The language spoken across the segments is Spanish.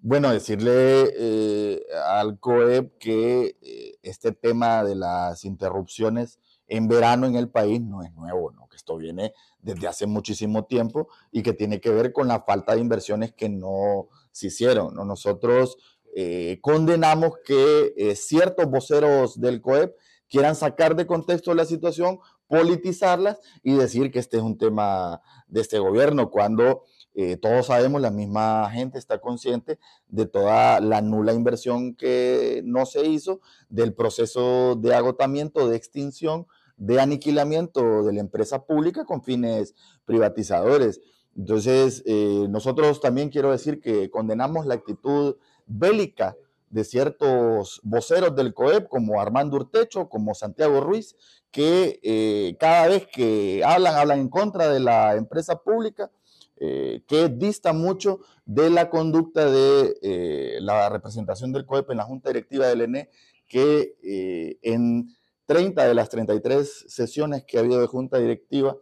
Bueno, decirle eh, al COEP que eh, este tema de las interrupciones en verano en el país no es nuevo, ¿no? que esto viene desde hace muchísimo tiempo y que tiene que ver con la falta de inversiones que no se hicieron. Nosotros eh, condenamos que ciertos voceros del COEP quieran sacar de contexto la situación, politizarlas y decir que este es un tema de este gobierno, cuando eh, todos sabemos, la misma gente está consciente de toda la nula inversión que no se hizo, del proceso de agotamiento, de extinción, de aniquilamiento de la empresa pública con fines privatizadores. Entonces, eh, nosotros también quiero decir que condenamos la actitud bélica de ciertos voceros del COEP, como Armando Urtecho, como Santiago Ruiz, que eh, cada vez que hablan, hablan en contra de la empresa pública, eh, que dista mucho de la conducta de eh, la representación del COEP en la Junta Directiva del ENE, que eh, en 30 de las 33 sesiones que ha habido de Junta Directiva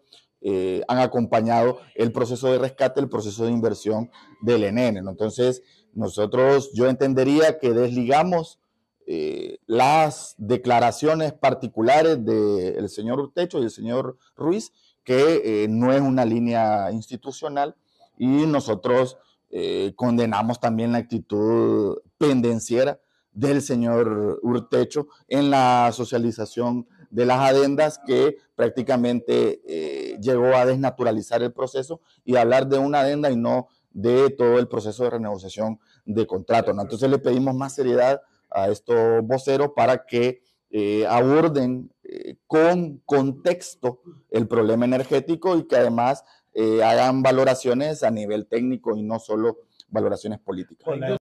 han acompañado el proceso de rescate, el proceso de inversión del ENE. Entonces, nosotros, yo entendería que desligamos las declaraciones particulares del señor Urtecho y el señor Ruiz que eh, no es una línea institucional y nosotros eh, condenamos también la actitud pendenciera del señor Urtecho en la socialización de las adendas que prácticamente eh, llegó a desnaturalizar el proceso y hablar de una adenda y no de todo el proceso de renegociación de contrato. Entonces le pedimos más seriedad a estos voceros para que aborden con contexto el problema energético y que además eh, hagan valoraciones a nivel técnico y no solo valoraciones políticas.